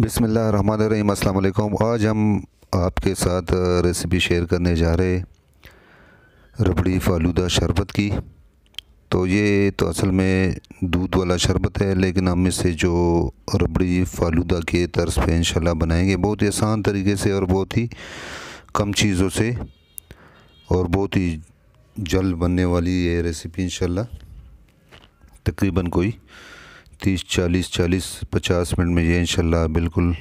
बिसमीम् अल्लाम आज हम आपके साथ रेसिपी शेयर करने जा रहे रबड़ी फालूदा शरबत की तो ये तो असल में दूध वाला शरबत है लेकिन हम इसे जो रबड़ी फालूदा के तर्ज पे इंशाल्लाह बनाएंगे बहुत ही आसान तरीके से और बहुत ही कम चीज़ों से और बहुत ही जल्द बनने वाली ये रेसिपी इंशाल्लाह तकरीबन कोई तीस चालीस चालीस पचास मिनट में ये इंशाल्लाह बिल्कुल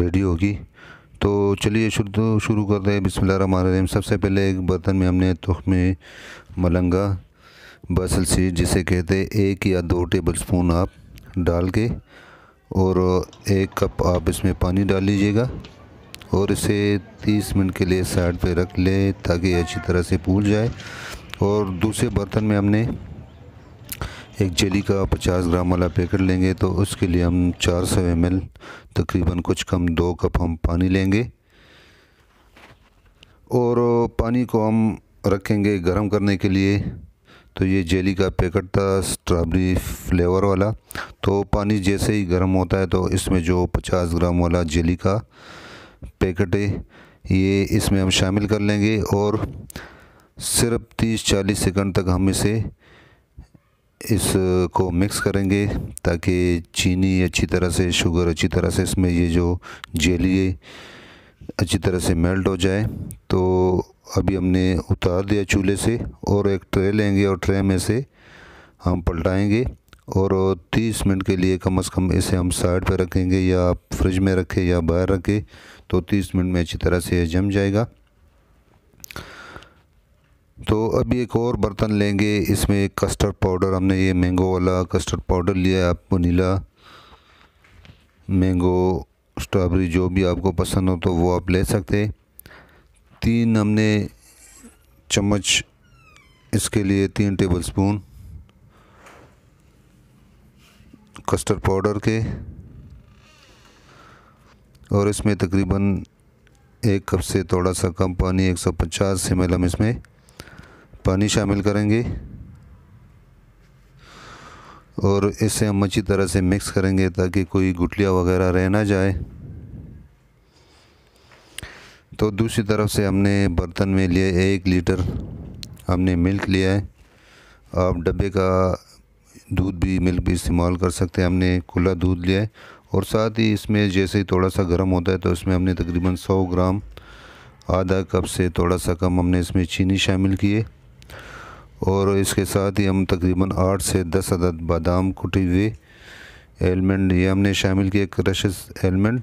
रेडी होगी तो चलिए शुरू तो शुरू करते हैं बिसमीम सबसे पहले एक बर्तन में हमने में मलंगा बसल सीड जिसे कहते हैं एक या दो टेबल स्पून आप डाल के और एक कप आप इसमें पानी डाल लीजिएगा और इसे 30 मिनट के लिए साइड पे रख लें ताकि अच्छी तरह से फूल जाए और दूसरे बर्तन में हमने एक जेली का 50 ग्राम वाला पैकेट लेंगे तो उसके लिए हम 400 सौ एम तकरीबन कुछ कम दो कप हम पानी लेंगे और पानी को हम रखेंगे गर्म करने के लिए तो ये जेली का पैकेट था स्ट्रॉबेरी फ्लेवर वाला तो पानी जैसे ही गर्म होता है तो इसमें जो 50 ग्राम वाला जेली का पैकेट है ये इसमें हम शामिल कर लेंगे और सिर्फ 30-40 सेकंड तक हम इसे इसको मिक्स करेंगे ताकि चीनी अच्छी तरह से शुगर अच्छी तरह से इसमें ये जो जेली अच्छी तरह से मेल्ट हो जाए तो अभी हमने उतार दिया चूल्हे से और एक ट्रे लेंगे और ट्रे में से हम पलटाएंगे और 30 मिनट के लिए कम से कम इसे हम साइड पर रखेंगे या फ्रिज में रखें या बाहर रखें तो 30 मिनट में अच्छी तरह से जम जाएगा तो अभी एक और बर्तन लेंगे इसमें कस्टर्ड पाउडर हमने ये मैंगो वाला कस्टर्ड पाउडर लिया है आपको नीला मैंगो स्ट्रॉबेरी जो भी आपको पसंद हो तो वो आप ले सकते तीन हमने चम्मच इसके लिए तीन टेबल स्पून कस्टर्ड पाउडर के और इसमें तकरीबन एक कप से थोड़ा सा कम पानी 150 सौ पचास एम एल हम इसमें पानी शामिल करेंगे और इसे हम अच्छी तरह से मिक्स करेंगे ताकि कोई गुटलियाँ वगैरह रह ना जाए तो दूसरी तरफ से हमने बर्तन में लिए एक लीटर हमने मिल्क लिया है आप डब्बे का दूध भी मिल्क भी इस्तेमाल कर सकते हैं हमने खुला दूध लिया है और साथ ही इसमें जैसे ही थोड़ा सा गर्म होता है तो इसमें हमने तकरीबन 100 ग्राम आधा कप से थोड़ा सा कम हमने इसमें चीनी शामिल किए और इसके साथ ही हम तकरीबन आठ से दस अदद बादाम कुटी हुए एलमंड ये हमने शामिल किया क्रश एलमंड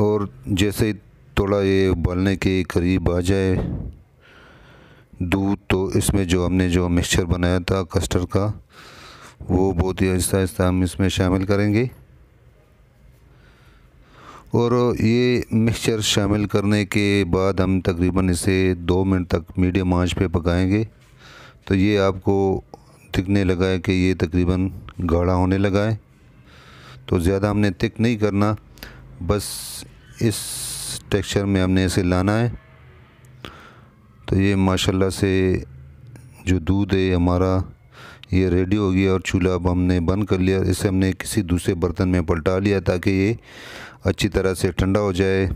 और जैसे ही थोड़ा ये उबालने के करीब आ जाए दूध तो इसमें जो हमने जो मिक्सचर बनाया था कस्टर्ड का वो बहुत ही आहिस्ता आहिस्ता हम इसमें शामिल करेंगे और ये मिक्सचर शामिल करने के बाद हम तकरीबन इसे दो मिनट तक मीडियम आंच पे पकाएंगे तो ये आपको दिखने लगा है कि ये तकरीबन गाढ़ा होने लगा है तो ज़्यादा हमने तिक नहीं करना बस इस टेक्सचर में हमने इसे लाना है तो ये माशाल्लाह से जो दूध है हमारा ये रेडी हो गया और चूल्हा अब हमने बंद कर लिया इसे हमने किसी दूसरे बर्तन में पलटा लिया ताकि ये अच्छी तरह से ठंडा हो जाए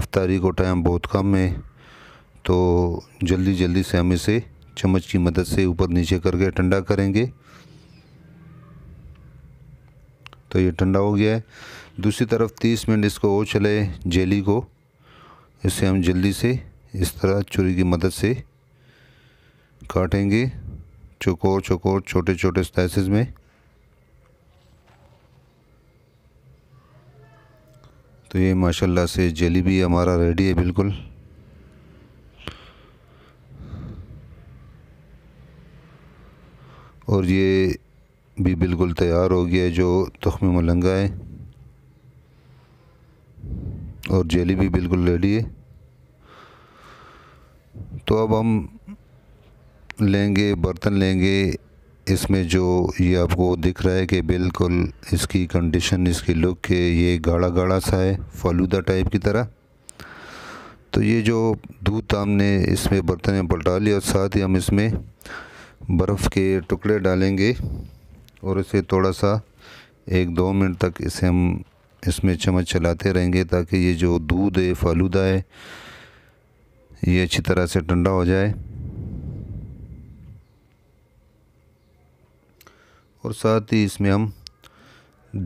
अफ्तारी को टाइम बहुत कम है तो जल्दी जल्दी से हम इसे चम्मच की मदद से ऊपर नीचे करके ठंडा करेंगे तो ये ठंडा हो गया है दूसरी तरफ तीस मिनट इसको और चले जेली को इसे हम जल्दी से इस तरह चूरी की मदद से काटेंगे चकोर चकोर छोटे छोटे स्लाइसिस में तो ये माशाल्लाह से जली भी हमारा रेडी है बिल्कुल और ये भी बिल्कुल तैयार हो गया है जो में मलंगा है और जेली भी बिल्कुल रेडी है तो अब हम लेंगे बर्तन लेंगे इसमें जो ये आपको दिख रहा है कि बिल्कुल इसकी कंडीशन इसकी लुक के ये गाढ़ा गाढ़ा सा है फालूदा टाइप की तरह तो ये जो दूध हमने इसमें बर्तन में पलटा लिया और साथ ही हम इसमें बर्फ़ के टुकड़े डालेंगे और इसे थोड़ा सा एक दो मिनट तक इसे हम इसमें चम्मच चलाते रहेंगे ताकि ये जो दूध है फालूदा है ये अच्छी तरह से ठंडा हो जाए और साथ ही इसमें हम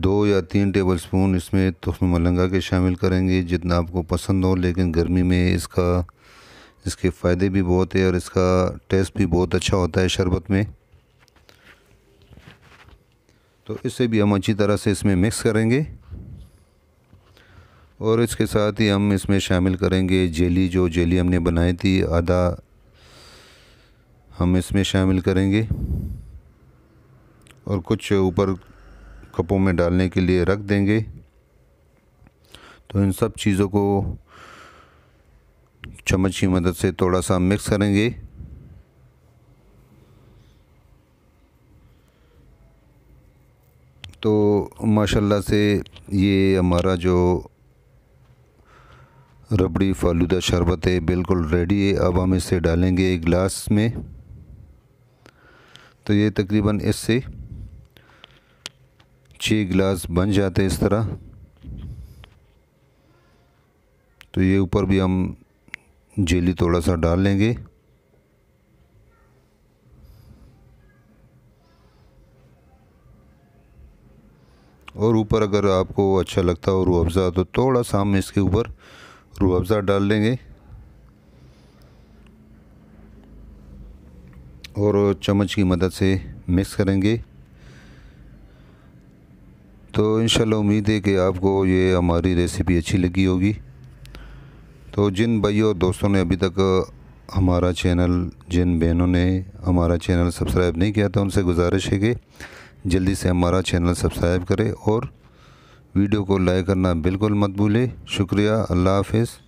दो या तीन टेबल स्पून इसमें तुफ़ मलंगा के शामिल करेंगे जितना आपको पसंद हो लेकिन गर्मी में इसका इसके फ़ायदे भी बहुत है और इसका टेस्ट भी बहुत अच्छा होता है शरबत में तो इसे भी हम अच्छी तरह से इसमें मिक्स करेंगे और इसके साथ ही हम इसमें शामिल करेंगे जेली जो जेली हमने बनाई थी आधा हम इसमें शामिल करेंगे और कुछ ऊपर कपों में डालने के लिए रख देंगे तो इन सब चीज़ों को चम्मच की मदद से थोड़ा सा मिक्स करेंगे तो माशाल्लाह से ये हमारा जो रबड़ी फालूदा शरबत है बिल्कुल रेडी है अब हम इसे डालेंगे एक गिलास में तो ये तकरीबन इससे छः गिलास बन जाते इस तरह तो ये ऊपर भी हम जेली थोड़ा सा डाल लेंगे और ऊपर अगर आपको अच्छा लगता हो रू अफ़ज़ा तो थोड़ा सा हम इसके ऊपर रू अफ़ज़ा डाल लेंगे और चम्मच की मदद से मिक्स करेंगे तो इन उम्मीद है कि आपको ये हमारी रेसिपी अच्छी लगी होगी तो जिन भाइयों और दोस्तों ने अभी तक हमारा चैनल जिन बहनों ने हमारा चैनल सब्सक्राइब नहीं किया था तो उनसे गुजारिश है कि जल्दी से हमारा चैनल सब्सक्राइब करें और वीडियो को लाइक करना बिल्कुल मत भूलें शुक्रिया अल्लाह हाफिज़